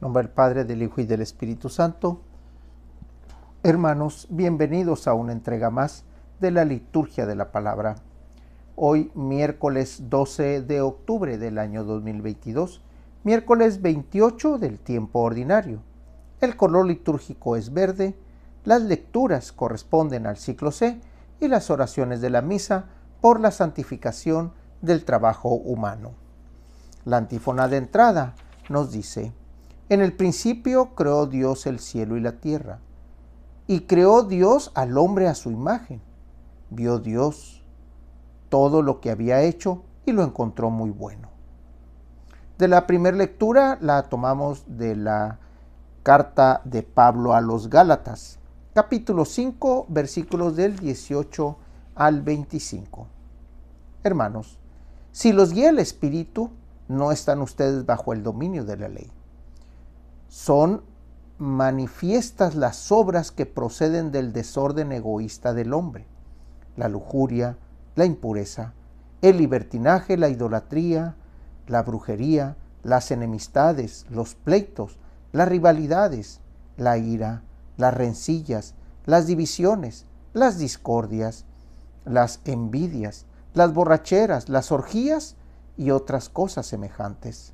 nombre del Padre, del Hijo y del Espíritu Santo. Hermanos, bienvenidos a una entrega más de la liturgia de la palabra. Hoy miércoles 12 de octubre del año 2022, miércoles 28 del tiempo ordinario. El color litúrgico es verde, las lecturas corresponden al ciclo C y las oraciones de la misa por la santificación del trabajo humano. La antífona de entrada nos dice, en el principio creó Dios el cielo y la tierra. Y creó Dios al hombre a su imagen. Vio Dios todo lo que había hecho y lo encontró muy bueno. De la primera lectura la tomamos de la carta de Pablo a los Gálatas, capítulo 5, versículos del 18 al 25. Hermanos, si los guía el Espíritu, no están ustedes bajo el dominio de la ley son manifiestas las obras que proceden del desorden egoísta del hombre, la lujuria, la impureza, el libertinaje, la idolatría, la brujería, las enemistades, los pleitos, las rivalidades, la ira, las rencillas, las divisiones, las discordias, las envidias, las borracheras, las orgías y otras cosas semejantes.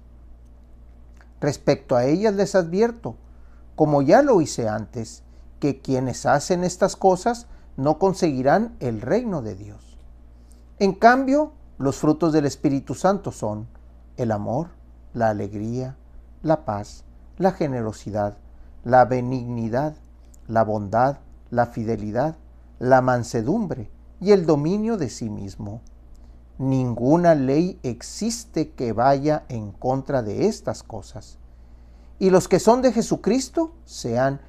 Respecto a ellas les advierto, como ya lo hice antes, que quienes hacen estas cosas no conseguirán el reino de Dios. En cambio, los frutos del Espíritu Santo son el amor, la alegría, la paz, la generosidad, la benignidad, la bondad, la fidelidad, la mansedumbre y el dominio de sí mismo. Ninguna ley existe que vaya en contra de estas cosas. Y los que son de Jesucristo se han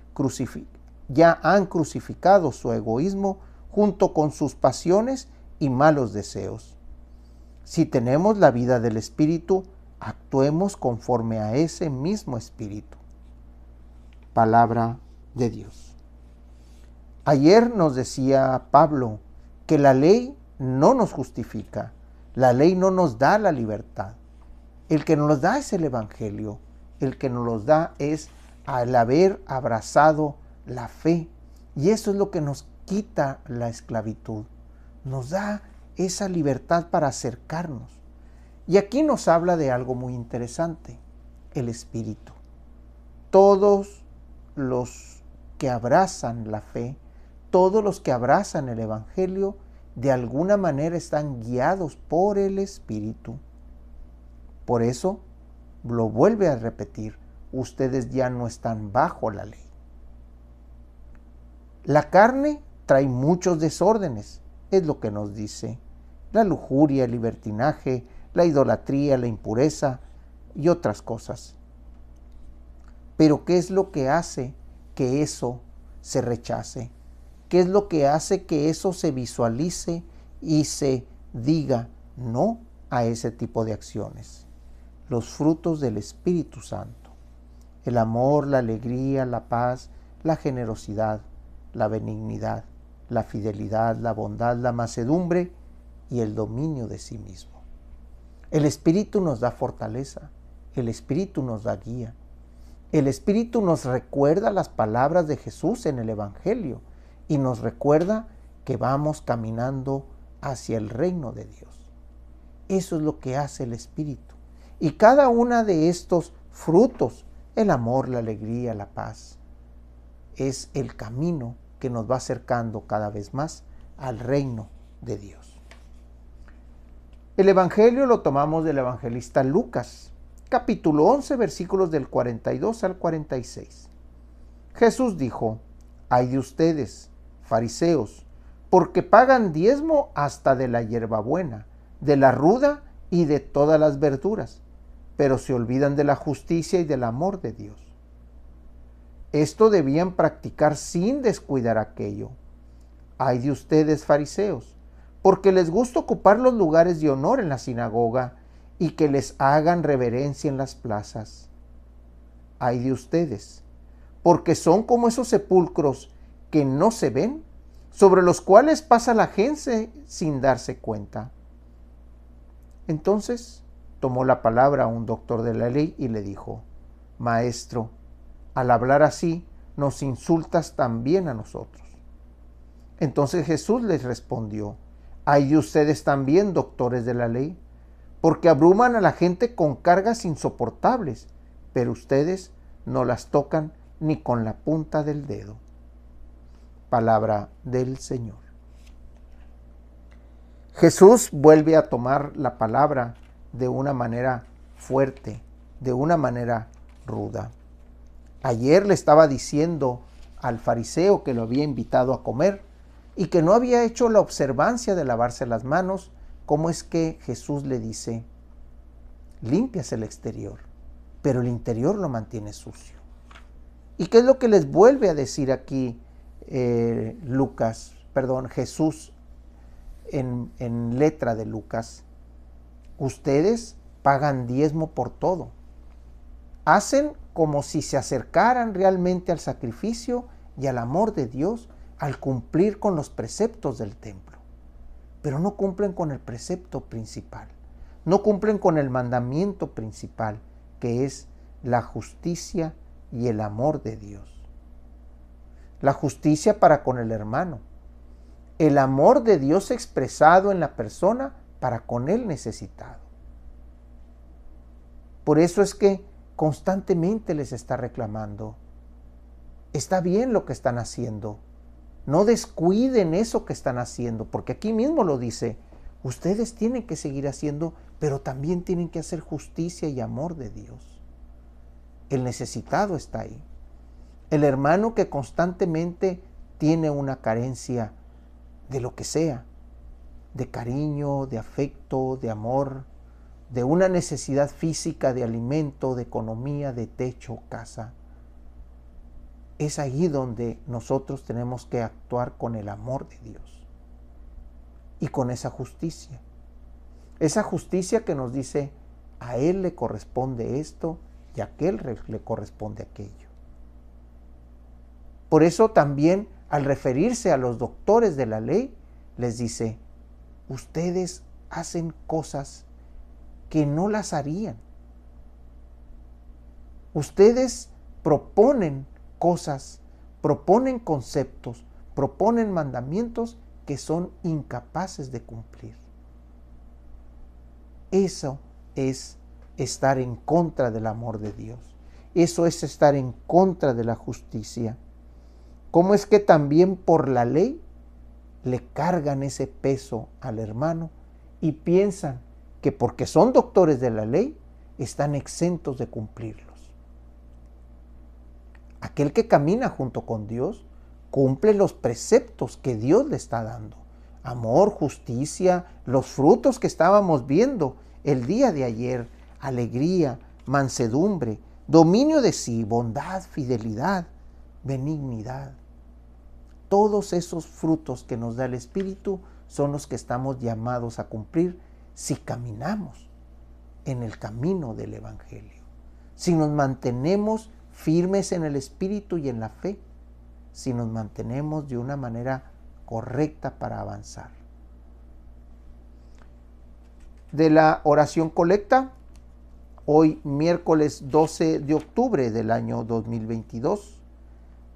ya han crucificado su egoísmo junto con sus pasiones y malos deseos. Si tenemos la vida del Espíritu, actuemos conforme a ese mismo Espíritu. Palabra de Dios. Ayer nos decía Pablo que la ley no nos justifica. La ley no nos da la libertad. El que nos da es el Evangelio. El que nos los da es al haber abrazado la fe. Y eso es lo que nos quita la esclavitud. Nos da esa libertad para acercarnos. Y aquí nos habla de algo muy interesante, el Espíritu. Todos los que abrazan la fe, todos los que abrazan el Evangelio, de alguna manera están guiados por el Espíritu. Por eso lo vuelve a repetir, ustedes ya no están bajo la ley. La carne trae muchos desórdenes, es lo que nos dice. La lujuria, el libertinaje, la idolatría, la impureza y otras cosas. Pero ¿qué es lo que hace que eso se rechace? es lo que hace que eso se visualice y se diga no a ese tipo de acciones? Los frutos del Espíritu Santo. El amor, la alegría, la paz, la generosidad, la benignidad, la fidelidad, la bondad, la macedumbre y el dominio de sí mismo. El Espíritu nos da fortaleza, el Espíritu nos da guía, el Espíritu nos recuerda las palabras de Jesús en el Evangelio y nos recuerda que vamos caminando hacia el reino de Dios. Eso es lo que hace el Espíritu. Y cada uno de estos frutos, el amor, la alegría, la paz, es el camino que nos va acercando cada vez más al reino de Dios. El Evangelio lo tomamos del evangelista Lucas, capítulo 11, versículos del 42 al 46. Jesús dijo, hay de ustedes, fariseos, porque pagan diezmo hasta de la hierbabuena, de la ruda y de todas las verduras, pero se olvidan de la justicia y del amor de Dios. Esto debían practicar sin descuidar aquello. Ay de ustedes, fariseos, porque les gusta ocupar los lugares de honor en la sinagoga y que les hagan reverencia en las plazas. Ay de ustedes, porque son como esos sepulcros que no se ven, sobre los cuales pasa la gente sin darse cuenta. Entonces tomó la palabra un doctor de la ley y le dijo, Maestro, al hablar así, nos insultas también a nosotros. Entonces Jesús les respondió, hay ustedes también, doctores de la ley, porque abruman a la gente con cargas insoportables, pero ustedes no las tocan ni con la punta del dedo. Palabra del Señor. Jesús vuelve a tomar la palabra de una manera fuerte, de una manera ruda. Ayer le estaba diciendo al fariseo que lo había invitado a comer y que no había hecho la observancia de lavarse las manos, cómo es que Jesús le dice, limpias el exterior, pero el interior lo mantiene sucio. ¿Y qué es lo que les vuelve a decir aquí eh, Lucas, perdón, Jesús en letra de Lucas, ustedes pagan diezmo por todo. Hacen como si se acercaran realmente al sacrificio y al amor de Dios al cumplir con los preceptos del templo, pero no cumplen con el precepto principal, no cumplen con el mandamiento principal, que es la justicia y el amor de Dios la justicia para con el hermano, el amor de Dios expresado en la persona para con el necesitado. Por eso es que constantemente les está reclamando, está bien lo que están haciendo, no descuiden eso que están haciendo, porque aquí mismo lo dice, ustedes tienen que seguir haciendo, pero también tienen que hacer justicia y amor de Dios. El necesitado está ahí. El hermano que constantemente tiene una carencia de lo que sea, de cariño, de afecto, de amor, de una necesidad física, de alimento, de economía, de techo, casa. Es ahí donde nosotros tenemos que actuar con el amor de Dios y con esa justicia. Esa justicia que nos dice, a Él le corresponde esto y a aquel le corresponde aquello. Por eso también al referirse a los doctores de la ley, les dice, ustedes hacen cosas que no las harían. Ustedes proponen cosas, proponen conceptos, proponen mandamientos que son incapaces de cumplir. Eso es estar en contra del amor de Dios. Eso es estar en contra de la justicia. ¿Cómo es que también por la ley le cargan ese peso al hermano y piensan que porque son doctores de la ley están exentos de cumplirlos? Aquel que camina junto con Dios cumple los preceptos que Dios le está dando. Amor, justicia, los frutos que estábamos viendo el día de ayer, alegría, mansedumbre, dominio de sí, bondad, fidelidad, benignidad todos esos frutos que nos da el Espíritu son los que estamos llamados a cumplir si caminamos en el camino del Evangelio, si nos mantenemos firmes en el Espíritu y en la fe, si nos mantenemos de una manera correcta para avanzar. De la oración colecta, hoy miércoles 12 de octubre del año 2022,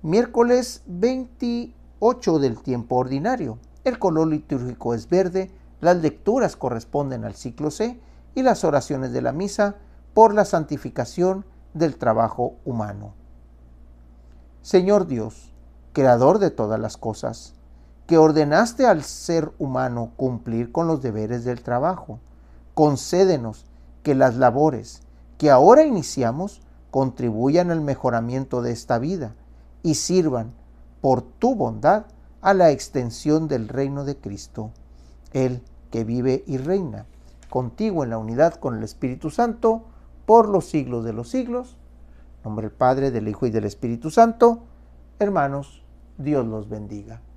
miércoles 20 8 del tiempo ordinario. El color litúrgico es verde, las lecturas corresponden al ciclo C y las oraciones de la misa por la santificación del trabajo humano. Señor Dios, Creador de todas las cosas, que ordenaste al ser humano cumplir con los deberes del trabajo, concédenos que las labores que ahora iniciamos contribuyan al mejoramiento de esta vida y sirvan por tu bondad a la extensión del reino de Cristo, el que vive y reina, contigo en la unidad con el Espíritu Santo, por los siglos de los siglos. nombre del Padre, del Hijo y del Espíritu Santo. Hermanos, Dios los bendiga.